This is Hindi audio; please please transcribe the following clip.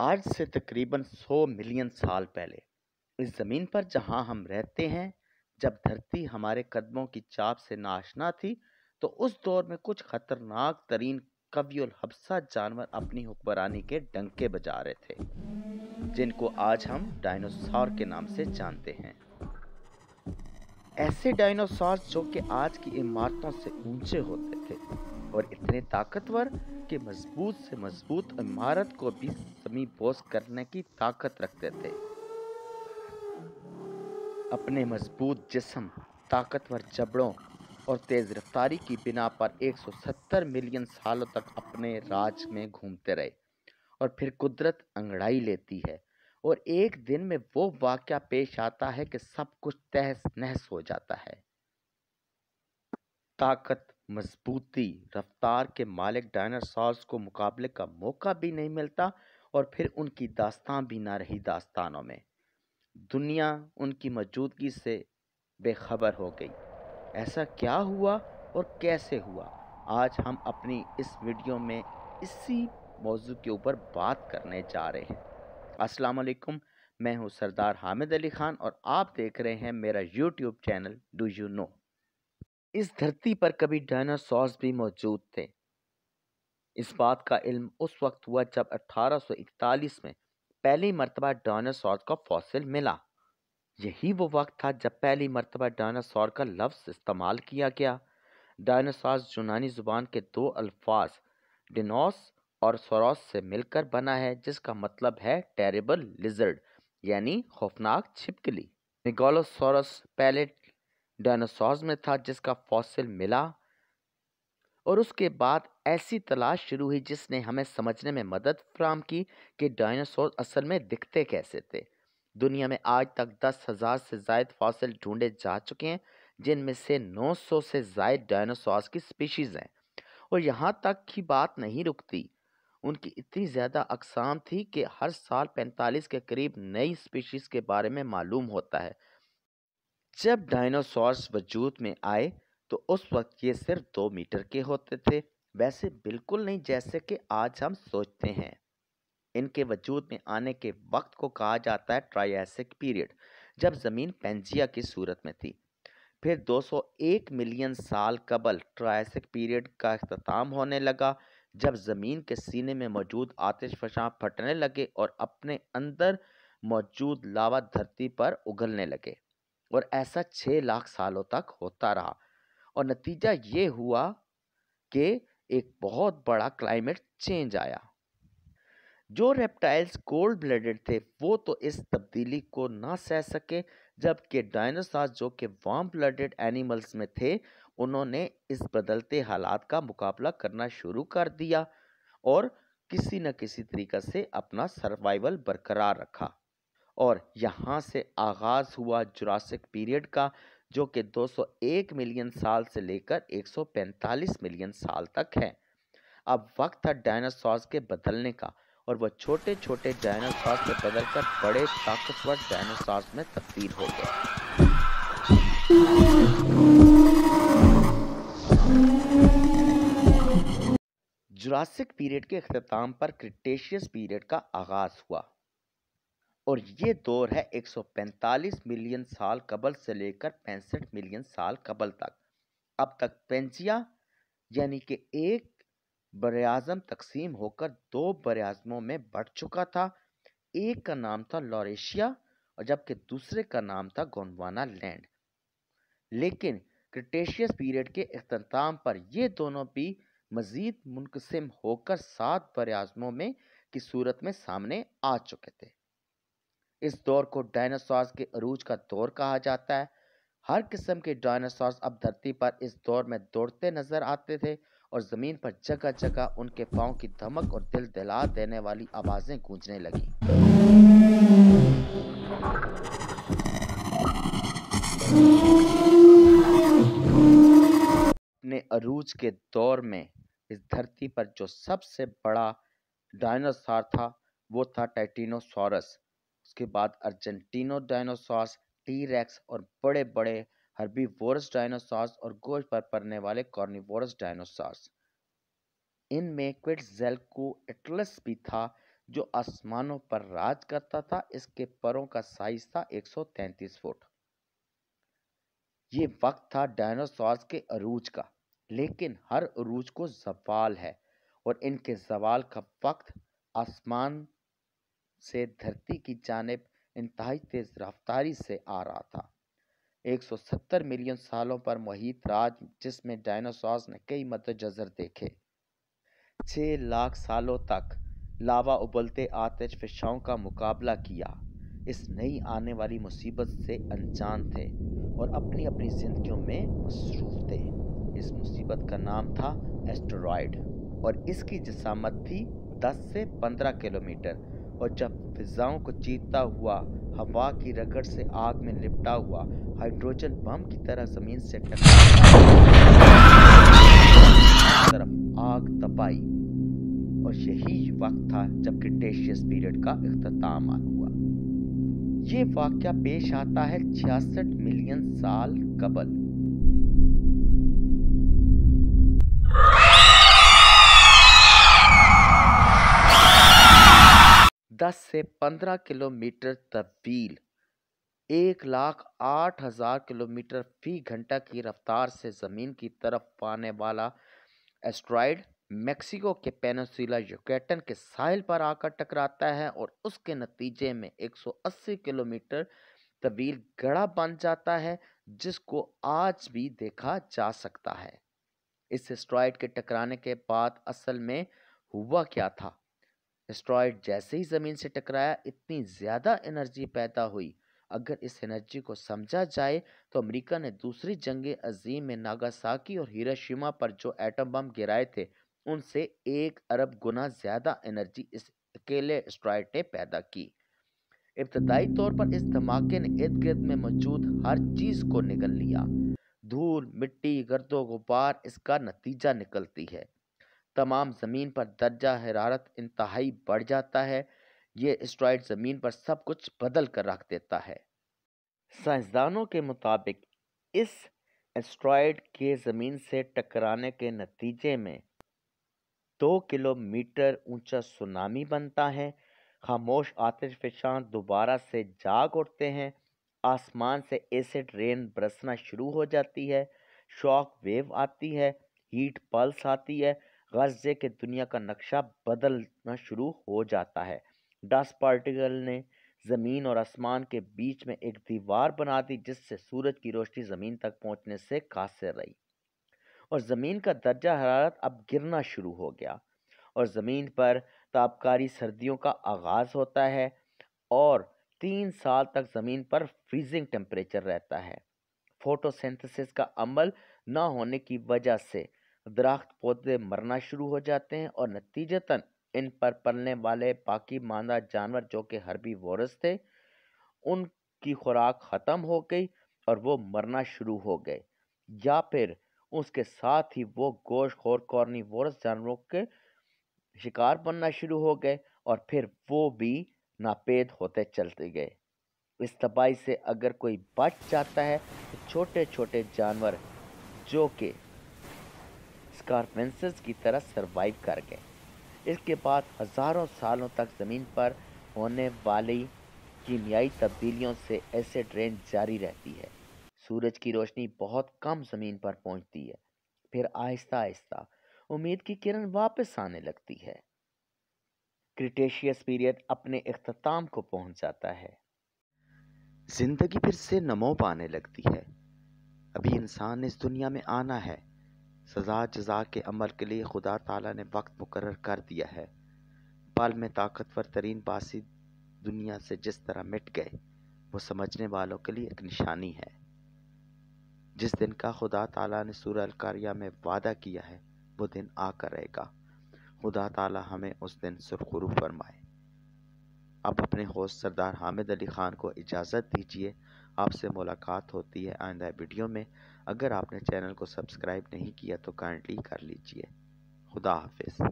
आज से तकरीबन 100 मिलियन साल पहले इस ज़मीन पर जहाँ हम रहते हैं जब धरती हमारे कदमों की चाप से नाशना थी तो उस दौर में कुछ ख़तरनाक तरीन कवियुल हफ्सा जानवर अपनी हुक्मरानी के डंके बजा रहे थे जिनको आज हम डायनासोर के नाम से जानते हैं ऐसे डायनासोर जो कि आज की इमारतों से ऊंचे होते थे और इतने ताकतवर कि मजबूत से मजबूत इमारत को भी समीपोस करने की ताकत रखते थे अपने मजबूत जिस्म ताकतवर जबड़ों और तेज़ रफ्तारी की बिना पर 170 मिलियन सालों तक अपने राज में घूमते रहे और फिर कुदरत अंगड़ाई लेती है और एक दिन में वो वाक्य पेश आता है कि सब कुछ तहस नहस हो जाता है ताकत मजबूती रफ्तार के मालिक डायनासॉर्स को मुकाबले का मौका भी नहीं मिलता और फिर उनकी दास्तान भी ना रही दास्तानों में दुनिया उनकी मौजूदगी से बेखबर हो गई ऐसा क्या हुआ और कैसे हुआ आज हम अपनी इस वीडियो में इसी मौजू के ऊपर बात करने जा रहे हैं अस्सलाम वालेकुम मैं हूं सरदार हामिद अली ख़ान और आप देख रहे हैं मेरा YouTube channel do you know इस धरती पर कभी डायनासॉर्स भी मौजूद थे इस बात का इल्म उस वक्त हुआ जब 1841 में पहली मरतबा डायनासॉर का फॉसिल मिला यही वो वक्त था जब पहली मरतबा डायनासॉर का लफ्ज़ इस्तेमाल किया गया डायनासॉर यूनानी ज़ुबान के दो अल्फाज डिनोस और सोरोस से मिलकर बना है जिसका मतलब है टेरेबल लिजर्ड यानी खौफनाक छिपकली निगोलोसोरस पहले डायनासॉर्स में था जिसका फॉसिल मिला और उसके बाद ऐसी तलाश शुरू हुई जिसने हमें समझने में मदद फ्राहम की कि डायनासोर असल में दिखते कैसे थे दुनिया में आज तक दस हज़ार से जायद फॉसिल ढूंढे जा चुके हैं जिनमें से 900 से जायद डायनासॉर्स की स्पीशीज़ हैं और यहाँ तक की बात नहीं रुकती उनकी इतनी ज़्यादा अकसाम थी कि हर साल 45 के करीब नई स्पीशीज़ के बारे में मालूम होता है जब डायनासोर्स वजूद में आए तो उस वक्त ये सिर्फ दो मीटर के होते थे वैसे बिल्कुल नहीं जैसे कि आज हम सोचते हैं इनके वजूद में आने के वक्त को कहा जाता है ट्रायसिक पीरियड जब ज़मीन पेंजिया की सूरत में थी फिर 201 मिलियन साल कबल ट्रायसिक पीरियड का अख्ताम होने लगा जब ज़मीन के सीने में मौजूद आतिशफशां फटने लगे और अपने अंदर मौजूद लावा धरती पर उगलने लगे और ऐसा छः लाख सालों तक होता रहा और नतीजा ये हुआ कि एक बहुत बड़ा क्लाइमेट चेंज आया जो रेप्टाइल्स कोल्ड ब्लडेड थे वो तो इस तब्दीली को ना सह सके जबकि डायनासॉर जो कि वार्म ब्लडेड एनिमल्स में थे उन्होंने इस बदलते हालात का मुकाबला करना शुरू कर दिया और किसी न किसी तरीक़ा से अपना सर्वाइवल बरकरार रखा और यहाँ से आगाज़ हुआ जुरासिक पीरियड का जो कि 201 मिलियन साल से लेकर 145 मिलियन साल तक है अब वक्त था डायनासॉर्स के बदलने का और वह छोटे छोटे डायनासॉर से बदलकर बड़े ताकतवर डायनासॉर्स में तब्दील हो गए जुरासिक पीरियड के अख्ताम पर क्रिटेशियस पीरियड का आगाज हुआ और ये दौर है 145 मिलियन साल कबल से लेकर पैंसठ मिलियन साल कबल तक अब तक पेंजिया यानी कि एक बरआज़म तकसीम होकर दो बरआज़मों में बढ़ चुका था एक का नाम था लॉरेशिया और जबकि दूसरे का नाम था गोंडवाना लैंड लेकिन क्रिटेशियस पीरियड के अख्ताम पर ये दोनों भी मज़ीद मुनकसम होकर सात बरआज़मों में की सूरत में सामने आ चुके थे इस दौर को डायनासॉर्स के अरूज का दौर कहा जाता है हर किस्म के डायनासॉर्स अब धरती पर इस दौर में दौड़ते नजर आते थे और ज़मीन पर जगह जगह उनके पाँव की धमक और दिल दिला देने वाली आवाज़ें गूंजने लगी अपने अरूज के दौर में इस धरती पर जो सबसे बड़ा डायनासॉर था वो था टाइटिनोसॉरस उसके बाद अर्जेंटीनो डायनोसॉर्स टी रैक्स और बड़े बड़े वोरस डायनोसॉर्स और गोश्त पर पड़ने वाले कॉर्निवोरस डायनोसॉर्स इनमें क्विट्जेल को एटलस भी था जो आसमानों पर राज करता था इसके परों का साइज था 133 फुट ये वक्त था डायनासोर्स के अरूज का लेकिन हर अरूज को जवाल है और इनके जवाल का वक्त आसमान से धरती की जानब इंतहाई तेज़ रफ्तारी से आ रहा था 170 मिलियन सालों पर मुहित राज जिसमें डायनासॉर्स ने कई मतजर देखे 6 लाख सालों तक लावा उबलते आतज फिशाओं का मुकाबला किया इस नई आने वाली मुसीबत से अनजान थे और अपनी अपनी जिंदगियों में मसरूफ थे इस मुसीबत का नाम था एस्टेरॉयड और इसकी जसामत थी 10 से 15 किलोमीटर और जब फिजाओं को चीरता हुआ हवा की रगड़ से आग में लिपटा हुआ हाइड्रोजन बम की तरह जमीन से तरफ आग तपाई और यही वक्त था जब क्रिटेशियस पीरियड का अख्ताम हुआ ये वाक्य पेश आता है छियासठ मिलियन साल कबल दस से पंद्रह किलोमीटर तब्दील एक लाख आठ हज़ार किलोमीटर फी घंटा की रफ्तार से ज़मीन की तरफ पाने वाला एस्ट्रॉइड मेक्सिको के पेनसिला यूकेटन के साहिल पर आकर टकराता है और उसके नतीजे में 180 किलोमीटर तवील गड़ा बन जाता है जिसको आज भी देखा जा सकता है इस एस्ट्रॉयड के टकराने के बाद असल में हुआ क्या था एस्ट्रॉयड जैसे ही ज़मीन से टकराया इतनी ज़्यादा एनर्जी पैदा हुई अगर इस एनर्जी को समझा जाए तो अमेरिका ने दूसरी जंग अजीम में नागासाकी और हिरोशिमा पर जो एटम बम गिराए थे उनसे एक अरब गुना ज़्यादा एनर्जी इस अकेले एस्ट्रॉयड ने पैदा की इब्तदाई तौर पर इस धमाके ने इर्द गिर्द में मौजूद हर चीज़ को निगल लिया धूल मिट्टी गर्दो गुबार इसका नतीजा निकलती है तमाम ज़मीन पर दर्जा हरारत इंतहाई बढ़ जाता है ये स्ट्रॉइड ज़मीन पर सब कुछ बदल कर रख देता है साइंसदानों के मुताबिक इस एस्ट्रॉयड के ज़मीन से टकराने के नतीजे में दो किलोमीटर ऊंचा सुनामी बनता है खामोश आतिशफशान दोबारा से जाग उठते हैं आसमान से एसिड रेन बरसना शुरू हो जाती है शॉक वेव आती है हीट पल्स आती है गज़े के दुनिया का नक्शा बदलना शुरू हो जाता है डस्ट पार्टिकल ने ज़मीन और आसमान के बीच में एक दीवार बना दी जिससे सूरज की रोशनी ज़मीन तक पहुंचने से कासर रही और ज़मीन का दर्जा हरारत अब गिरना शुरू हो गया और ज़मीन पर तापकारी सर्दियों का आगाज़ होता है और तीन साल तक ज़मीन पर फ्रीजिंग टेम्परेचर रहता है फोटोसिंथेसिस का अमल ना होने की वजह से दरख्त पौधे मरना शुरू हो जाते हैं और नतीजतन इन पर पलने वाले बाकी मादा जानवर जो कि हरबी वोरस थे उनकी खुराक ख़त्म हो गई और वो मरना शुरू हो गए या फिर उसके साथ ही वो गोश खोर कॉर्नी वोरस जानवरों के शिकार बनना शुरू हो गए और फिर वो भी नापेद होते चलते गए इस तबाही से अगर कोई बच जाता है तो छोटे छोटे जानवर जो कि स्कारपेंसर्स की तरह सरवाइव कर गए इसके बाद हज़ारों सालों तक ज़मीन पर होने वाली कीमियाई तब्दीलियों से ऐसे ड्रेन जारी रहती है सूरज की रोशनी बहुत कम ज़मीन पर पहुंचती है फिर आहिस्ता आहिस्ता उम्मीद की किरण वापस आने लगती है क्रिटेशियस पीरियड अपने अख्ताम को पहुंच जाता है जिंदगी फिर से नमो पाने लगती है अभी इंसान इस दुनिया में आना है सज़ा जजा के अमल के लिए खुदा ताला ने वक्त मुकर कर दिया है पल में ताकतवर तरीन बासी दुनिया से जिस तरह मिट गए वो समझने वालों के लिए एक निशानी है जिस दिन का खुदा ताला ने सूर अलकारिया में वादा किया है वो दिन आकर रहेगा खुदा ताला हमें उस दिन सुरखुरु फरमाए आप अपने होस्ट सरदार हामिद अली ख़ान को इजाज़त दीजिए आपसे मुलाकात होती है आइंदा वीडियो में अगर आपने चैनल को सब्सक्राइब नहीं किया तो काइंडली कर लीजिए खुदा हाफिज़